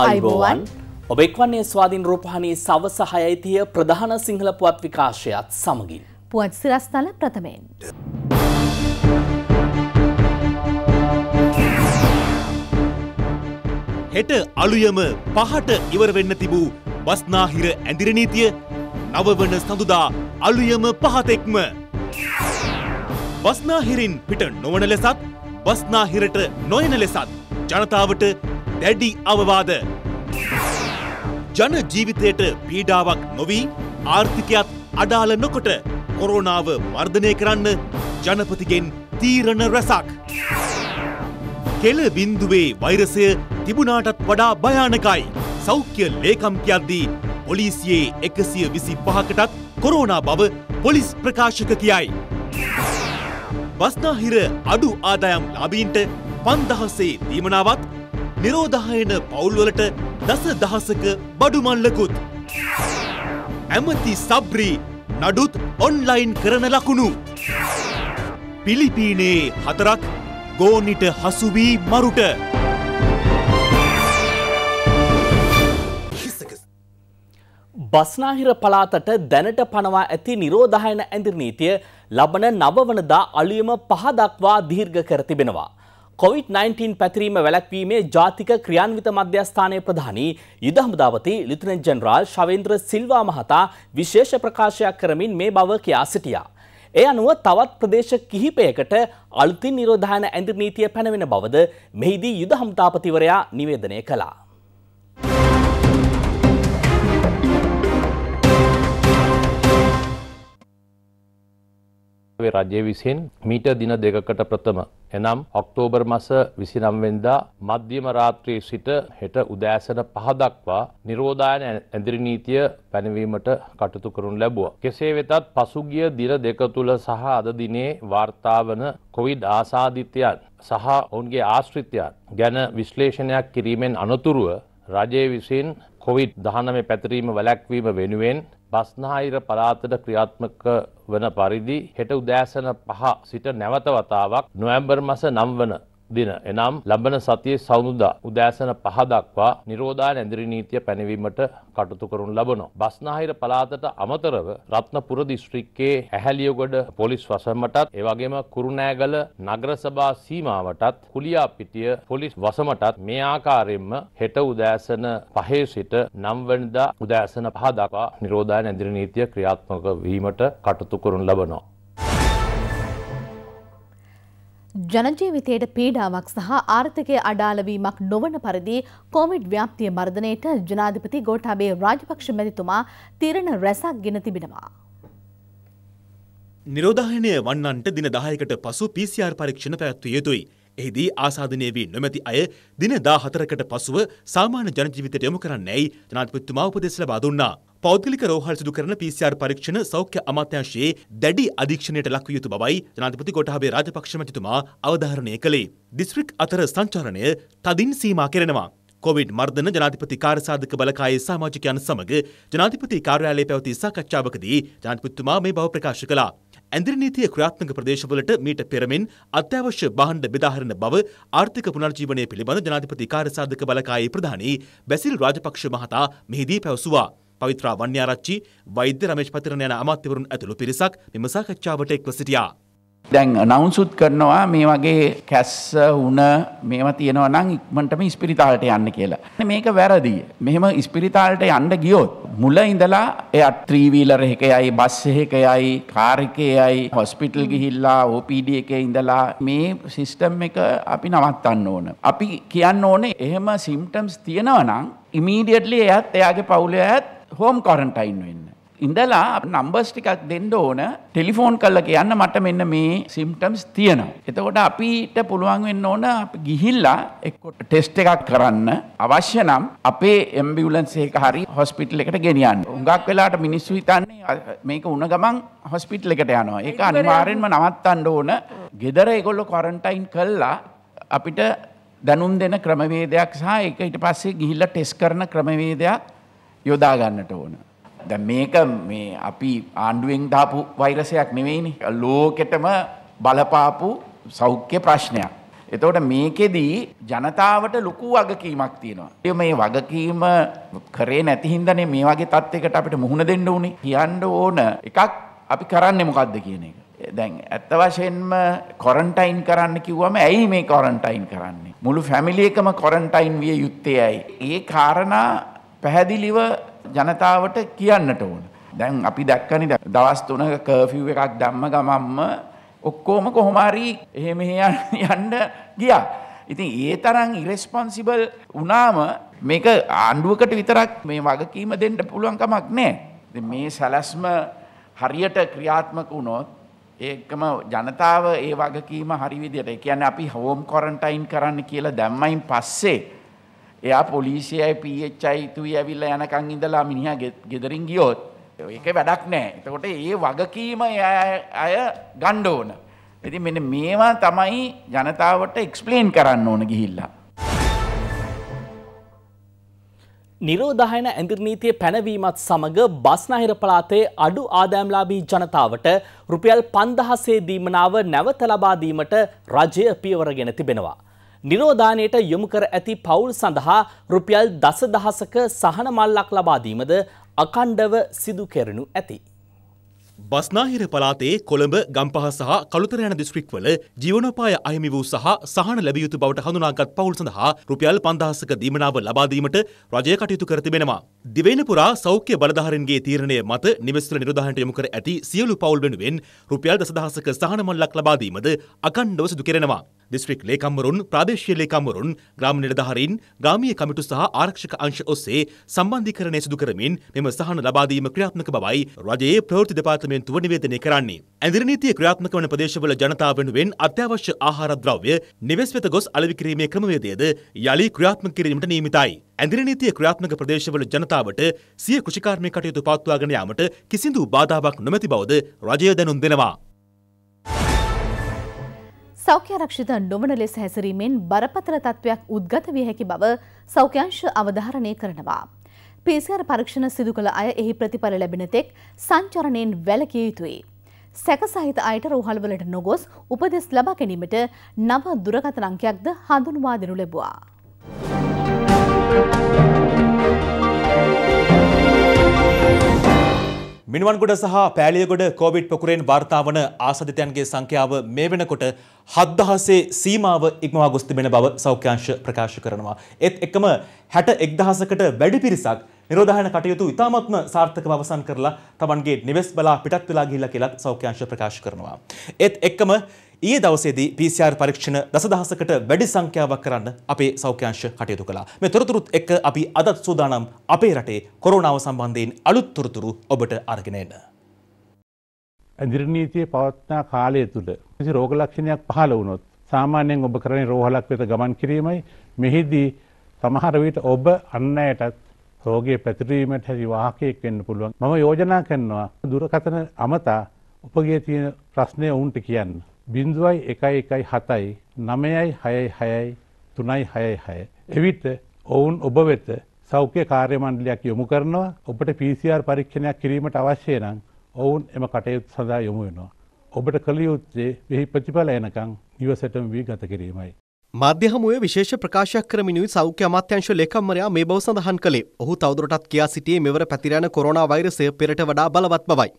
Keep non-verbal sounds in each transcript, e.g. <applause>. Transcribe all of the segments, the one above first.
ආයිබෝවන් ඔබ එක්වන්නේ ස්වාධීන් රූපහණී සවස හයයිතිය ප්‍රධාන සිංහල පුවත් විකාශයත් සමගින්. පුවත් සිරස්ථල ප්‍රථමයෙන්. හෙට අලුයම පහට ඉවර වෙන්න තිබූ බස්නාහිර ඇඳිරනීතිය නවවන සඳුදා අලුයම පහතෙක්ම. බස්නාහිරින් පිට නොවන ලෙසත් බස්නාහිරට නොයන ලෙසත් ජනතාවට දැඩි අවවාද. ජන ජීවිතයට පීඩාවක් නොවී ආර්ථිකයත් අඩාල නොකොට කොරෝනාව මර්ධනය කරන්න ජනපතිගෙන් තීරණ රැසක්. කෙල බින්දුවේ වෛරසය තිබුණාටත් වඩා භයානකයි. සෞඛ්‍ය ලේකම් කියද්දී පොලිසියේ එකසිය විසි පහකටත් කොරෝනා බව පොලිස් ප්‍රකාශක කියයි. බස්නාහිර අඩු ආදායම් ලාබීන්ට පන්දහසේ දීමනාවත් නිරෝධායන පවුල්වලට දස දහසක බඩුමල්ලකුත්. ඇමති සබ්‍රී නඩුත් ඔන්ලයින් කරන ලකුණු. පිලිපීනේ හතරක් ගෝනිට හසුවී මරුට. බස්නාහිර පලාතට දැනට පනවා ඇති නිරෝධායන ඇඳිරනීතිය ලබන නවවනදා අලුයම පහදක්වා දීර්ඝ කර තිබෙනවා. කොවිD-19 පැතිරීම වැළැක්වීමේ ජාතික ක්‍රියාන්විත මධ්‍යස්ථානය ප්‍රධානී යුදහමුදාවති ලිතනන් ජෙනරාල් ශවේන්ද්‍ර සිල්වා මහතා විශේෂ ප්‍රකාශයක් කරමින් මේ බව කියා සිටියා. ඒ අනුව තවත් ප්‍රදේශ කිහිපයකට අල්තින් නිරෝධායන ඇඳිරනීතිය පැනවෙන බවද මෙහිදී යුදහම්තාපතිවරයා නිවේදනය කලා. රජය විසින් මීට දින දෙකකට ප්‍රථම එනම් ඔක්තෝබර් මස විසිනම්වෙන්දා මධ්‍යම රාත්‍රයේ සිට හෙට උදෑසන පහදක්වා නිරෝධායන ඇදිරි නීතිය පැනවීමට කටතු කරනු ලැබුව. කෙසේ වෙතත් පසුගිය දින දෙක තුළ සහ අද දිනේ වාර්තාාවන කොවිඩ් ආසාධිත්‍යයන් සහ ඔවුන්ගේ ආශ්‍රිතයන් ගැන විශ්ලේෂණයක් කිරීමෙන් අනතුරුව රජය විසින් කොවිඩ් දහනම පැතරීම වැලැක්වීම වෙනුවෙන් බස්නාහිර පරාතට ක්‍රියාත්මක වන පරිදි හෙට උදෑසන පහ සිට නැවත වතාවක් නොවැම්බර් මස නම්වන දින එනම් ලබන සතියේ සවුදා උදෑසන පහ දක්වා නිරෝධා නැදිරි නීතිය පැනවීමට කටයුතු කරනු ලබනවා. බස්නාහිර පළාතට අමතරව රත්නපුර දිස්ත්‍රික්කයේ ඇහැලියගොඩ පොලිස් වසමටත් ඒ වගේම කුරුණෑගල නගර සභා සීමාවටත් කුලියාපිටිය පොලිස් වසමටත් මේ ආකාරයෙන්ම හෙට උදෑසන පහේ සිට නම් වෙනිදා උදෑසන පහ දක්වා නිරෝධා නැදිරි නීතිය ක්‍රියාත්මක වීමට කටයුතු කරනු ලබනවා. ජනජීවිතයට පීඩාවක් සහ ආර්ථිකය අඩාලවීමක් නොවන පරිදි කොමිඩ් ව්‍යාප්තිය මර්ධනයට ජනාධිපති ගෝඨාබේ රාජපක්ෂ මැතිතුමා තීරණ රැසක් ගෙන තිබෙනවා. නිරෝධායනය වන්නන්ට දින දායකට පසු PCR පරීක්ෂණ පැවැත්විය යුතුයි. එහිදී ආසාධනය වී නොමැති අය දින දා හතරකට පසුව සාමාන්‍ය ජනජීවිතයට යොමු කරන්නැයි ජනාධිපතිතුමා උපදෙස් ලබා දුන්නා. පෞද්ගලික රෝහල් සිදු කරන PCR පරීක්ෂණ සෞඛ්‍ය අමාත්‍යාංශයේ දැඩි අධීක්ෂණයට ලක්විය යුතු බවයි ජනාධිපති කොටහබේ රාජපක්ෂ මැතිතුමා අවධාරණය කළේ. දිස්ත්‍රික් අතර සංචාරණය තදින් සීමා කෙරෙනවා. කොවිඩ් මර්ධන ජනාධිපති කාර්සාධක බලකායේ සාමාජිකයන් සමග ජනාධිපති කාර්යාලයේ පැවති සාකච්ඡාවකදී ජනාධිපතිතුමා මේ බව ප්‍රකාශ කළා. ඇඳිරි නීතිය ක්‍රියාත්මක ප්‍රදේශවලට මීට පෙරමින් අත්‍යවශ්‍ය භාණ්ඩ බෙදාහරින බව ආර්ථික පුනර්ජීවනය පිළිබඳ ජනාධිපති කාර්යසාධක බලකායේ ප්‍රධානී බැසිල් රාජපක්ෂ මහතා මෙහිදී පැවසුවා. පවිත්‍රා වන්‍යාරච්චි වෛද්‍ය රමේෂ් පතිරණ යන අමාත්‍යවරුන් ඇතුළු පිරිසක් මෙම සාකච්ඡාවට එක්ව සිටියා. දැන් නවුන්සුත් කරනවා මේ වගේ කැස්ස වුණ මේම තියෙනවා නම් ඉක්මනටම ඉස්පිරිතාලට යන්න කියලා. මේක වැරදි. මෙහෙම ඉස්පිරිතාලට යන්න ගියොත් මුල ඉඳලා එයා 3 wheeler එක යයි බස් එක යයි කාර් එකේ යයි හොස්පිටල් ගිහිල්ලා OPD එකේ ඉඳලා මේ සිස්ටම් එක අපි නවත්තන්න ඕන. අපි කියන්න ඕනේ එහෙම symptoms තියෙනවා නම් immediately එයාත් එයාගේ පවුලේ ඇත් හෝම් කොරන්ටයින් වෙන්න. ඉඳලා නම්බස් ටිකක් දෙන්න ඕන ටෙලිෆෝන් කල්ල කියන්න මට මෙන්න මේ සිම්ටම්ස් තියෙනවා. එතකොට අපිට පුළුවන් වෙන්න ඕන ගිහිල්ලා එක්කොට ටෙස්ට එකක් කරන්න අවශ්‍ය නම් අපේ එම්බියුලන්ස් එක හරි හොස්පිටල් එකට ගෙනියන්න. හුඟක් වෙලාට මිනිස්සු හිතන්නේ මේක උණ ගමන් හොස්පිටල් එකට යනවා. ඒක අනිවාර්යෙන්ම නවත්තන්න ඕන. ගෙදර ඒගොල්ලෝ ක්වොරන්ටයින් කළා අපිට දැනුම් දෙන ක්‍රමවේදයක් සහ ඒක ඊට පස්සේ ගිහිල්ලා ටෙස්ට් කරන ක්‍රමවේදයක් යොදාගන්නට ඕන. ද මේක මේ අපි ආණ්ඩුවෙන් දාපු වෛරසයක් නෙවෙයිනි. ලෝකෙටම බලපාපු සෞඛ්‍ය ප්‍රශ්නයක්. එතවට මේකෙදී ජනතාවට ලොකු වගකීමක් තියෙනවා. එය මේ වගකීම කරේ නැතිහින්දනේ මේ වගේ තත්ත්වයකට අපිට මුහුණ දෙන්න ඕනේ කියන්න ඕන එකක් අපි කරන්නේ මොකක්ද කියන එක. දැන් ඇත්ත වශයෙන්ම කොරන්ටයින් කරන්න කිව්වම ඇයි මේ කොරන්ටයින් කරන්නේ. මුළු ෆැමිලි එකම කොරන්ටයින් විය යුත්තේ ඇයි. ඒ කාරණා පැහැදිලිව ජනතාවට කියන්නට ඕන. දැන් අපි දැක්කනි දවස් තුනක කර්ෆිව් එකක් දැම්ම ගමම්ම ඔක්කොම කොහොම හරි එහෙම <laughs> යන්න ගියා. ඉතින් ඒ තරම් ඉරෙස්පොන්සිබල් වුණාම මේක ආණ්ඩුවකට විතරක් මේ වගකීම දෙන්න පුළුවන් කමක් නැහැ. මේ සැලැස්ම හරියට ක්‍රියාත්මක වුණොත් ඒකම ජනතාව ඒ වගකීම හරි විදියට. ඒ කියන්නේ අපි හෝම් ක්වොරන්ටයින් කරන්න කියලා දැම්මයින් පස්සේ එයා පොලිසියයි පීච්චයි තුයි ඇවිල්ලා යනකං ඉඳලා මිනිහා ගෙදරින් ගියොත් ඒක වැඩක් නෑ. එතකොට ඒ වගකීම අය ගණ්ඩ ඕන. ඉතින් මෙන්න මේවා තමයි ජනතාවට එක්ස්පලේන් කරන්න ඕන ගිහිල්ලා. නිරෝධායන ඇඳිර්නීතිය පැනවීමත් සමඟ බස්නහිර පලාතේ අඩු ආදෑම්ලාබී ජනතාවට රුපියල් පන්දහසේ දීමනාව නැවත ලබාදීමට රජය පියවරගෙන තිබෙනවා. නිරෝධානයට යොමු කර ඇති පවුල් සඳහා රුපියල් දසදහසක සහන මල්ලක් ලබාදීමද අකණ්ඩව සිදු කෙරෙනු ඇති. බස්නාහිර පළාතේ කොළඹ ගම්පහ සහ කළුතර යන දිස්ත්‍රික්වල ජීවනෝපාය අහිමි වූ සහ සහන ලැබිය යුතු බවට හඳුනාගත් පවුල් සඳහා රුපියල් 5000ක දීමනාව ලබා දීමට රජය කටයුතු කර තිබෙනවා. දිවයින පුරා සෞඛ්‍ය බලධාරීන්ගේ තීරණය මත නිවෙස්වල නිරෝධායනට යොමු කර ඇති සියලු පවුල් වෙනුවෙන් රුපියල් 10000ක සහන මල්ලක් ලබා දීමද අකණ්ඩව සිදු කෙරෙනවා. දිස්ත්‍රික් ලේකම්වරුන් ප්‍රාදේශීය ලේකම්වරුන් ග්‍රාම නිලධාරීන් ග්‍රාමීය කමිටු සහ ආරක්ෂක අංශ ඔස්සේ සම්බන්ධීකරණය සිදු කරමින් මෙම සහන ලබා දීම ක්‍රියාත්මක බවයි රජයේ ප්‍රවෘත්ති දෙපාර්තමේන්තුව දෙපාර්තමේන්තුව නිවේදනය කරන්නේ. ඇඳිරි නීතිය ක්‍රියාත්මක වන ප්‍රදේශවල ජනතාව වෙනුවෙන් අත්‍යවශ්‍ය ආහාර ද්‍රව්‍ය නිවෙස් වෙත ගොස් අලෙවි කිරීමේ ක්‍රමවේදයද යළි ක්‍රියාත්මක කිරීමට නියමිතයි. ඇඳිරි නීතිය ක්‍රියාත්මක ප්‍රදේශවල ජනතාවට සිය කෘෂිකාර්මික කටයුතු පවත්වාගෙන යාමට කිසිදු බාධාවක් නොමැති බවද රජය දැනුම් දෙනවා. සෞඛ්‍යරක්ෂිත නොවන ලෙස හැසිරීමෙන් බරපතල තත්ත්වයක් උද්ගත විය හැකි බව සෞඛ්‍යංශ අවධාරණය කරනවා. පිසිර පරීක්ෂණ සිදු කළ අය එහි ප්‍රතිඵල ලැබෙනතෙක් සංචරණයෙන් වැලකිය යුතුයි. සැක සහිත අයට රෝහල්වලට නොගොස් උපදෙස් ලබා ගැනීමට නව දුරකථන අංකයක්ද හඳුන්වා දෙනු ලැබුවා. මිනිවන්ගොඩ සහ පෑලියගොඩ කෝවිඩ් පොකුරෙන් වාර්තාාවන ආසධිතයන්ගේ සංඛ්‍යාව මේ වෙනකොට හත්දහසේ සීමාව ඉක්මවා ගොස් තිබෙන බව සෞඛ්‍යංශ ප්‍රකාශ කරනවා. ඒත් එකම හැට එක්දහසකට වැඩි පිරිසක් නිරෝධායන කටයුතු ඉතාමත්ම සාර්ථකව අවසන් කරලා තමන්ගේ නිවෙස් බලා පිටත් වෙලා ගිහිල්ලා කියලා සෞඛ්‍යංශ ප්‍රකාශ කරනවා. ඒත් එක්කම ඊයේ දවසේදී PCR පරීක්ෂණ දසදහසකට වැඩි සංඛ්‍යාවක් කරන්න අපේ සෞඛ්‍යාංශ කටයුතු කළා. මේ තොරතුරුත් එක්ක අපි අදත් සූදානම් අපේ රටේ කොරෝනාව සම්බන්ධයෙන් අලුත් තොරතුරු ඔබට අරගෙන එන්න. ඇඳිර නීතිය පවත්නා කාලය තුල කිසි රෝග ලක්ෂණයක් පහළ වුණොත් සාමාන්‍යයෙන් ඔබ කරන්නේ රෝහලක් වෙත ගමන් කිරීමයි. මෙහිදී සමහර විට ඔබ අන් අයටත් රෝගය පැතිරීමට හැකි වාහකයෙක් වෙන්න පුළුවන්. මම යෝජනා කරනවා දුරකථන අමතා ඔබගේ තියෙන ප්‍රශ්නය ඔවුන්ට කියන්න. බින්දුවයි එකයි එකයි හතයි නමයයි හයයි හයයි තුනයි හයයි හය. එවිට ඔවුන් ඔබ වෙත සෞඛ්‍ය කාර්යමණ්ඩලයක් යොමු කරනවා ඔබට PCR පරීක්ෂණයක් කිරීමට අවශ්‍ය නම් ඔවුන් එම කටයුතු සඳහා යොමු වෙනවා. ඔබට කළ යුත්තේ මෙහි ප්‍රතිඵල එනකම් නිවසටම වී ගත කිරීමයි. මාධ්‍යහමුවේ විශේෂ ප්‍රකාශයක් කරමිනුයි සෞඛ්‍ය අමාත්‍යංශ ලේකම්වරයා මේ බව සඳහන් කළේ. ඔහු තවදුරටත් කියා සිටියේ මෙවර පැතිරෙන කොරෝනා වෛරසය පෙරට වඩා බලවත් බවයි.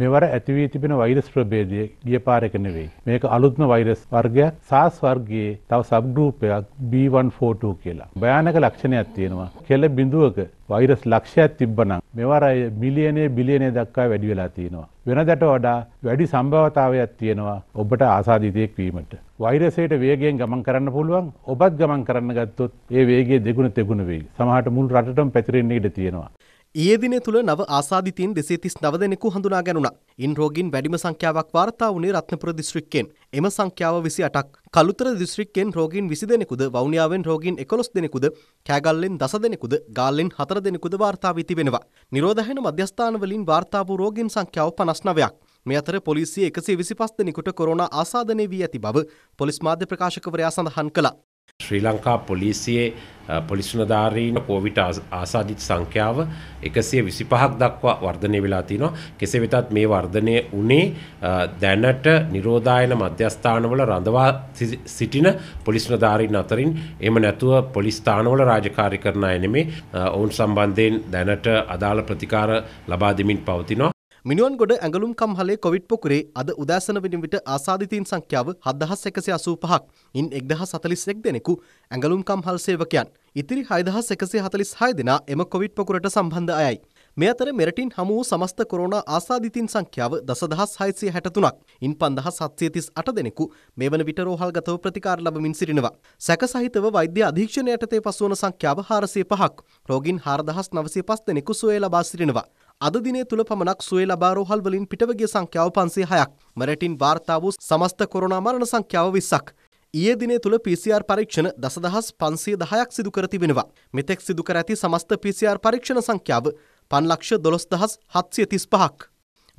මෙවර ඇති වී තිබෙන වෛරස් ප්‍රභේදය ගිය පාර එක නෙවෙයි. මේක අලුත්ම වෛරස් වර්ගයක් SARS වර්ගයේ තව සබ් ගෲප් එකක් B142 කියලා. භයානක ලක්ෂණයක් තියෙනවා. කෙළ බිඳුවක වෛරස් ලක්ෂයක් තිබ්බනම් මෙවර අය මිලියනේ බිලියනේ දක්වා වැඩි වෙලා තියෙනවා. වෙනදට වඩා වැඩි සම්භවතාවයක් තියෙනවා ඔබට ආසාදිතයෙක් වීමට. වෛරසයට වේගයෙන් ගමන් කරන්න පුළුවන්. ඔබත් ගමන් කරන්න ගත්තොත් ඒ වේගය දෙගුණ තෙගුණ වෙයි. සමහරට මුළු රටටම පැතිරෙන්න ඉඩ තියෙනවා. ඊයේ දින තුළ නව ආසාධිතීන් දෙසේ තිස් නව දෙනෙකු හඳුනා ගැනුණා. ඉන් රෝගීන් වැඩිම සංඛ්‍යාවක් වාර්තා වුණේ රත්නපුර දිස්ත්‍රික්කයෙන්. එම සංඛ්‍යාව 28ක්. කලුතර දිස්ත්‍රික්කයෙන් රෝගීන් 20 දෙනෙකුද, වවුනියාවෙන් රෝගීන් 11 දෙනෙකුද, කෑගල්ලෙන් 10 දෙනෙකුද, ගාල්ලෙන් 4 දෙනෙකුද වාර්තා වී තිබෙනවා. නිරෝධායන මධ්‍යස්ථාන වලින් වාර්තා වූ රෝගීන් සංඛ්‍යාව 59ක්. මේ අතර පොලිසිය 125 දෙනෙකුට කොරෝනා ආසාදනය වී ඇති බව පොලිස් මාධ්‍ය ප්‍රකාශකවරයා සඳහන් කළා. ශ්‍රී ලංකා පොලිසියේ පොලිස්නධාරීන් කෝවිට ආසාධිත සංඛ්‍යාව එකසිය විසිපහක් දක්වා වර්ධනය වෙලා තිනවා කෙසේ වෙතත් මේ වර්ධනය වනේ දැනට නිරෝධායන මධ්‍යස්ථානවල රඳවා සිටින පොලිස්නධාරීන් අතරින් එම නැතුව පොලිස්ථානවල රාජකාරි කරන එනෙමේ ඔවුන් සම්බන්ධයෙන් දැනට අදාළ ප්‍රතිකාර ලබාදමින් පවතිනවා මිනිුවන්ගොඩ ඇඟලුම් කම්හලේ කොවිඩ් පොකුරේ අද උදෑසන වෙනින් විට ආසාධිතීන් සංඛ්‍යාව 7185ක්. ඉන් 1046 දෙනෙකු ඇඟලුම් කම්හල් සේවකයන්. ඉතිරි 6146 දෙනා එම කොවිඩ් පොකුරට සම්බන්ධ අයයි. මේ අතර මෙරටින් හමු වූ සමස්ත කොරෝනා ආසාධිතීන් සංඛ්‍යාව 10663ක්. ඉන් 5738 දෙනෙකු මේ වන විට රෝහල්ගතව ප්‍රතිකාර ලබමින් සිටිනවා. සැක සහිතව වෛද්‍ය අධීක්ෂණයට තේ පසුවන සංඛ්‍යාව 405ක්. රෝගීන් 4905 දෙනෙකු සුවය ලබා සිටිනවා. අද දිනේ තුල පමණක් සුවේ ලබා රෝහල් වලින් පිටව ගිය සංඛ්‍යාව 506ක්. මෙරටින් වාර්තා වූ සමස්ත කොරෝනා මරණ සංඛ්‍යාව 20ක්. ඊයේ දිනේ තුල PCR පරීක්ෂණ දසදහස් 510ක් සිදු කර තිබෙනවා. මෙතෙක් සිදු කර ඇති සමස්ත PCR පරීක්ෂණ සංඛ්‍යාව 512735ක්.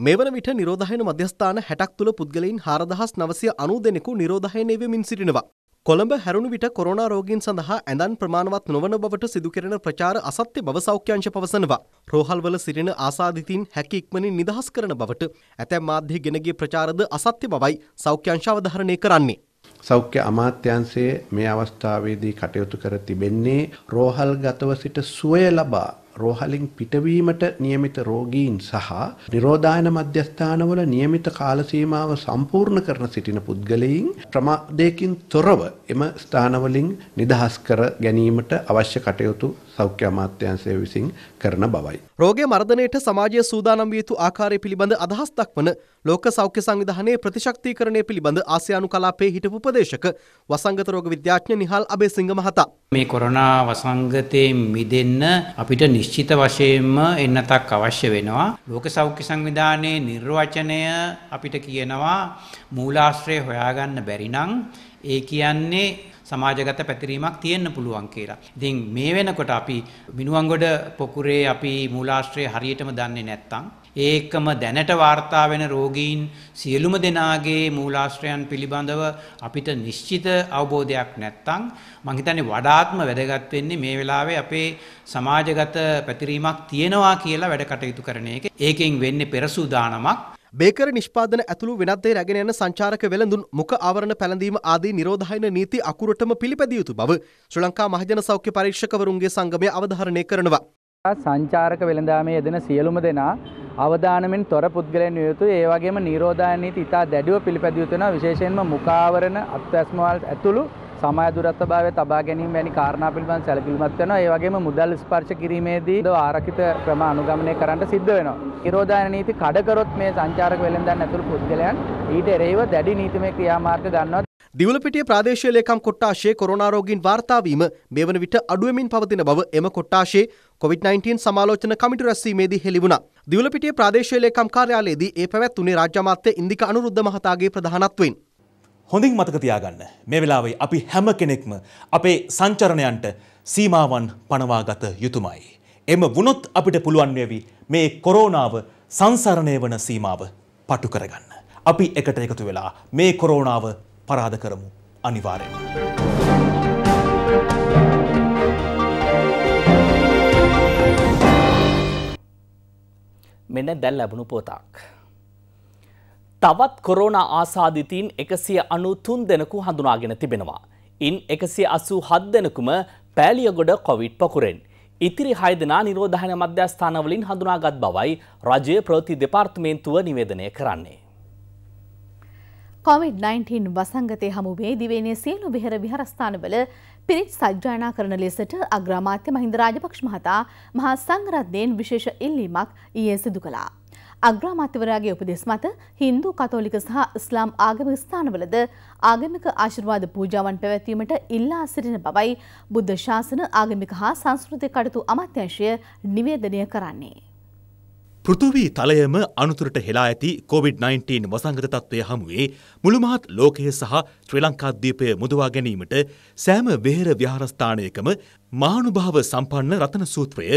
මේ වන විට නිරෝධායන මධ්‍යස්ථාන 60ක් තුල පුද්ගලයන් 4990 දෙනෙකු නිරෝධායනය වෙමින් සිටිනවා. කොළඹ හැරුණු විට කොරෝනා රෝගීන් සඳහා ඇඳන් ප්‍රමාණවත් නොවන බවට සිදුකරන ප්‍රචාර අසත්‍ය බව සෞඛ්‍යංශ පවසනවා. රෝහල්වල සිටින ආසාදිතින් හැකි ඉක්මනින් නිදහස් කරන බවට ඇතැම් මාධ්‍ය ගෙනගේ ප්‍රචාරද අසත්‍ය බවයි සෞඛ්‍යංශ අවධාරණය කරන්නේ. සෞඛ්‍ය අමාත්‍යංශයේ මේ අවස්ථාවේදී කටයුතු කර තිබෙන්නේ රෝහල්ගතව සිට සුවය ලබා රෝහලින් පිටවීමට නියමිත රෝගීන් සහ නිරෝධායන මධ්‍යස්ථානවල නියමිත කාල සීමාව සම්පූර්ණ කරන සිටින පුද්ගලයින් ප්‍රමාදයකින් තොරව එම ස්ථානවලින් නිදහස් කර ගැනීමට අවශ්‍ය කටයුතු සෞඛ්‍ය අමාත්‍යංශය විසින් කරන බවයි. රෝගය මර්ධනයට සමාජය සූදානම් විය යුතු ආකාරය පිළිබඳ අදහස් දක්වන ලෝක සෞඛ්‍ය සංවිධානයේ ප්‍රතිශක්තිකරණය පිළිබඳ ආසියානු කලාපයේ හිටපු උපදේශක වසංගත රෝග විද්‍යාඥ නිහාල් අබේසිංහ මහතා මේ කොරෝනා වසංගතයෙන් මිදෙන්න අපිට නිශ්චිත වශයෙන්ම එන්නතක් අවශ්‍ය වෙනවා. ලෝක සෞඛ්‍ය සංවිධානයේ නිර්වචනය අපිට කියනවා මූලාශ්‍රය හොයාගන්න බැරි නම් ඒ කියන්නේ සමාජගත පැතිරීමක් තියෙන්න පුළුවන් කියලා. ඉතින් මේ වෙනකොට අපි මිනුවන්ගොඩ පොකුරේ අපි මූලාශ්‍රය හරියටම දන්නේ නැත්නම් ඒකම දැනට වාර්තා වෙන රෝගීන් සියලුම දෙනාගේ මූලාශ්‍රයන් පිළිබඳව අපිට නිශ්චිත අවබෝධයක් නැත්නම් මං හිතන්නේ වඩාත්ම වැදගත් වෙන්නේ මේ වෙලාවේ අපේ සමාජගත පැතිරීමක් තියෙනවා කියලා වැඩ කටයුතු කරන එක. ඒකෙන් වෙන්නේ පෙරසූදානමක්. බේකර නිෂ්පාදන ඇතුළු වෙනත්දේ රැගෙන යන සංචාරක වෙළඳුන් මුඛ ආවරණ පැළඳීම ආදී නිරෝධායන නීති අකුරටම පිළිපැදිය යුතු බව ශ්‍රී ලංකා මහජන සෞඛ්‍ය පරීක්ෂකවරුන්ගේ සංගමය අවධාරණය කරනවා. සංචාරක වෙළඳාමේ යෙදෙන සියලුම දෙනා අවදානමෙන් තොර පුද්ගලයන් විය යුතුයි. ඒ වගේම නිරෝධායන නීති ඉතා දැඩිව පිළිපැදිය යුතු වෙනවා. විශේෂයෙන්ම මුඛ ආවරණ අත්වැස්මවල් ඇතුළු සමාදුරත්භාවය තබා ගැනීම වැනි කාරණා පිළිබඳ සැලකිලිමත් වෙනවා. ඒ වගේම මුදල් ස්පර්ශ කිරීමේදී ආරක්ෂිත ක්‍රම අනුගමනය කරන්න සිද්ධ වෙනවා. කිරෝදාන නීති කඩ කරොත් මේ සංචාරක වෙළෙන්දාන් ඇතුළු පුද්ගලයන් ඊට එරෙහිව දැඩි නීතිමය ක්‍රියාමාර්ග ගන්නවා. දිවලපිටිය ප්‍රාදේශීය ලේකම් කොට්ටාශයේ කොරෝනාරෝගීන් වාර්තා වීම මේ වන විට අඩුවෙමින් පවතින බව එම කොට්ටාශයේ COVID-19 සමාලෝචන කමිටු රැස්වීමේදී හෙළි වුණා. දිවලපිටිය ප්‍රාදේශීය ලේකම් කාර්යාලයේදී ඒ පැවැත්ුණේ රාජ්‍ය අමාත්‍ය ඉන්දික අනුරුද්ධ මහතාගේ ප්‍රධානත්වයෙන්. හොඳින් මතක තියාගන්න මේ වෙලාවේ අපි හැම කෙනෙක්ම අපේ සංචරණයන්ට සීමාවන් පනවාගත යුතුමයි. එම වුණොත් අපිට පුළුවන් වෙවි මේ කොරෝනාව සංසරණය වන සීමාව පටු කරගන්න. අපි එකට එකතු වෙලා මේ කොරෝනාව පරාද කරමු අනිවාර්යෙන්. මෙන්න දැල් ලැබුණු පෝතක්. තවත් කොරෝණ ආසාධිතීන් එකසිය අනු තුන් දෙනකු හඳුනාගෙන තිබෙනවා. ඉන් එකසිය අසූ හත් දෙනකුම පෑලියගොඩ කොවිට් පකුරෙන්. ඉතිරි හය දෙනා නිරෝධහන මධ්‍යස්ථානවලින් හඳුනාගත් බවයි රජය ප්‍රති දෙපාර්තමේන්තුව නිවේදනය කරන්නේ. කොමිඩ්-19 වසංගතය හමුවේ දිවේනේ සියලු බෙහෙර විහාරස්ථානවල පිරිත් සජ්ජායනා කරන ලෙසට අග්‍රාමාත්‍ය මහින්ද රාජපක්ෂ මහතා මහා සංඝරත්නයෙන් විශේෂ ඉල්ලීමක් ඊයේ සිදු කළා. අග්‍රාමාත්‍යවරයාගේ උපදෙස් මත හින්දු කතෝලික සහ ඉස්ලාම් ආගමික ස්ථානවලද ආගමික ආශිර්වාද පූජාවන් පැවැත්වීමට ඉල්ලා සිටින බවයි බුද්ධ ශාසන ආගමික හා සංස්කෘතික කටයුතු අමාත්‍යාංශය නිවේදනය කරන්නේ. පෘතුවී තලයම අනුතුරට හෙලා ඇති COොVID-19 වසංගත තත්ත්වය හමුවේ මුළුමහත් ලෝකය සහ ශ්‍රී ලංකාද්වීපය මුදවා ගැනීමට සෑම වෙහෙර ව්‍යහාරස්ථානයකම මානුභාව සම්පන්න රතන සූත්‍රය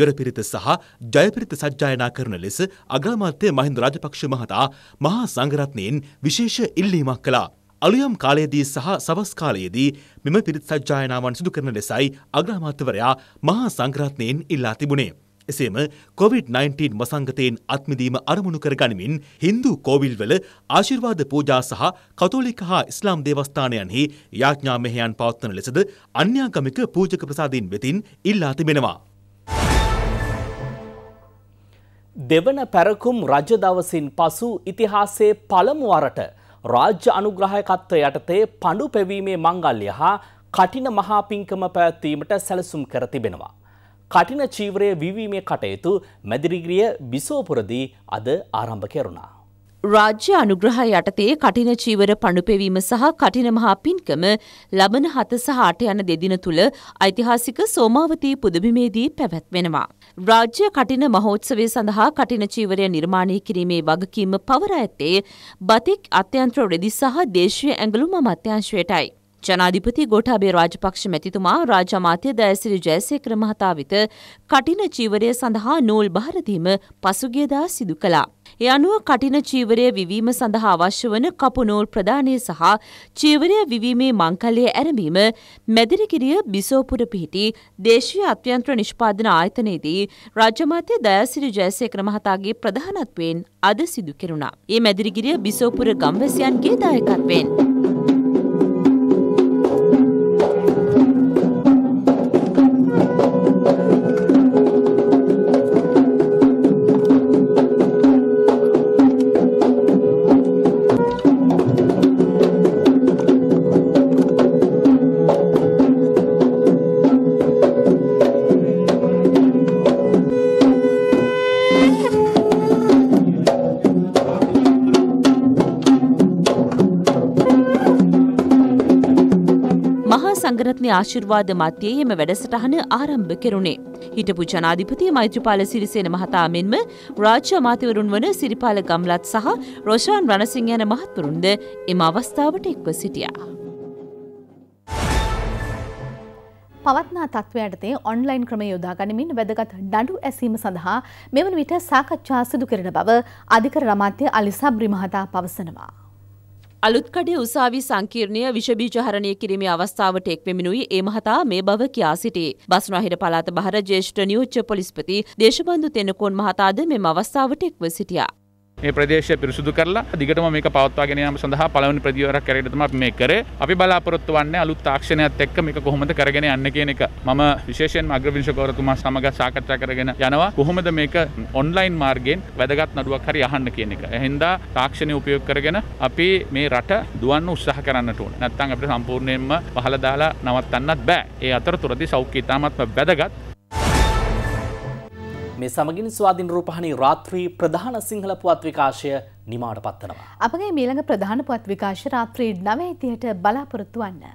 ජොරපිරිත සහ ජයපිරිත සජ්ජායනා කරන ලෙස අග්‍රාමාත්‍ය මහින්ද රාජපක්ෂ මහතා මහා සංගරත්නයෙන් විශේෂ ඉල්ලීමක් කලා. අලුයම් කාලයේදී සහ සවස් කාලයේදී මෙම පිරිත් සජ්ජායනාවන් සිදු කරන ලෙසයි අග්‍රාමාත්‍යවරයා මහා සංග්‍රත්නයෙන් ඉල්ලා තිබුණේ. එසේම කොවිD-19 වසංගතයෙන් අත්මිදීම අරමුණු කර ගනිමින් හින්දු කෝවිල්වල ආශිර්වාද පූජා සහ කතෝලික හා ඉස්ලාම් දේවස්ථානයන්හි යාඥා මෙහෙයන් පවත්වන ලෙසද අන්‍යාගමික පූජක ප්‍රසාදීන් වෙතින් ඉල්ලා තිබෙනවා. දෙවන පැරකුම් රජ දවසින් පසු ඉතිහාසයේ පළමු වරට රාජ්‍ය අනුග්‍රහයකත්ව යටතේ පඬු පෙවීමේ මංගල්‍ය හා කටින මහා පිංකම පැවැත්වීමට සැලසුම් කර තිබෙනවා. කටින චීවරය විවීමේ කටයුතු මැදිරිග්‍රිය බිසෝපුරදී අද ආරම්භ කෙරුණා. රාජ්‍ය අනුග්‍රහ යටතේ කටින චීවර පණුපෙවීම සහ කටින මහා පින්කම ලබන හත සහ අට යන දෙදින තුළ ඓතිහාසික සෝමාවතී පුදබිමේදී පැවැත්වෙනවා. රාජ්‍ය කටින මහෝත්සවය සඳහා කටින චීවරය නිර්මාණය කිරීමේ වගකීම පවර ඇත්තේ බතික් අත්‍යන්ත්‍ර රෙදි සහ දේශීය ඇඟලුම අත්‍යංශයටයි. ජනාධිපති ගෝඨාභය රාජපක්ෂ මැතිතුමා රාජමාත්‍ය දයසිරි ජයසේකර මහතා වෙත කටින චීවරය සඳහා නූල් බහර දීම පසුගියදා සිදු කළා. ඒ අනුව කටින චීවරය විවීම සඳහා අවශ්‍ය වන කපු නූල් ප්‍රදානය සහ චීවරය විවීමේ මංකල්‍යය ඇරඹීම මැදිරිගිරිය බිසෝපුර පිහිටි දේශීය අත්‍යන්ත්‍ර නිෂ්පාදන ආයතනයේදී රාජ්‍යමාත්‍ය දයාසිරි ජයසේකර මහතාගේ ප්‍රධානත්වයෙන් අද සිදු කෙරුණා. ඒ මැදිරිගිරිය බිසෝපුර ගම්වැසියන්ගේ දායකත්වයෙන්. මෛත්‍රී ආශිර්වාද මැතියේ එම වැඩසටහන ආරම්භ කෙරුණේ. හිටපු ජනාධිපති මෛත්‍රීපාල සිරිසේන මහතා මෙන්ම රාජ්‍ය අමාත්‍යවරුන් වන සිරිපාල ගම්ලත් සහ රොෂාන් රණසිංහ යන මහත්වරුන්ද එම අවස්ථාවට එක්ව සිටියා. පවත්නා තත්ත්වයටතේ ඔන්ලයින් ක්‍රමය යොදා ගනිමින් වැදගත් ඩඩු ඇසීම සඳහා මෙවන විට සාකච්ඡා සිදු කරන බව අධිකර රමාත්‍ය අලිසා බ්‍රිමහතා පවසනවා. අලුත්කඩේ උසාවි සංකීර්ණය විෂබීජ හරණය කිරීමේ අවස්ථාවට එක් වෙමිනුයි ඒ මහතා මේ බව කියා සිටී. බස්නාහිර පළාත බහර ජ්‍යෙෂ්ඨ නියෝජ්‍ය පොලිස්පති දේශබන්දු තෙනකෝන් මහතාද මෙම අවස්ථාවට එක්ව සිටියා. මේ ප්‍රදේශය පිරිසුදු කරලා දිගටම මේක පවත්වාගෙන යාම සඳහා පළවෙනි ප්‍රතිවරක් කරගෙන තමයි මේ කරේ. අපි බලාපොරොත්තු වන්නේ අලුත් තාක්ෂණයත් එක්ක මේක කොහොමද කරගෙන යන්නේ කියන එක. මම විශේෂයෙන්ම අග්‍රවිනිශකවරතුමා සමග සාකච්ඡා කරගෙන යනවා. කොහොමද මේක ඔන්ලයින් මාර්ගයෙන් වැදගත් නඩුවක් හරි අහන්න කියන එක. එහෙනම් තාක්ෂණය උපයෝග කරගෙන අපි මේ රට දුවන්න උත්සාහ කරන්නට ඕනේ. නැත්නම් අපිට සම්පූර්ණයෙන්ම පහළ දාලා නවත්තන්නත් බෑ. ඒ අතරතුරදී සෞඛ්‍ය ඉතාමත්ම වැදගත්. මේ සමගින් ස්වාධීන රූපහානි රාත්‍රී ප්‍රධාන සිංහල පුවත් විකාශය නිමාවට පත්වනවා. අපගේ මීළඟ ප්‍රධාන පුවත් විකාශය රාත්‍රී 9:30ට බලාපොරොත්තු වන්න.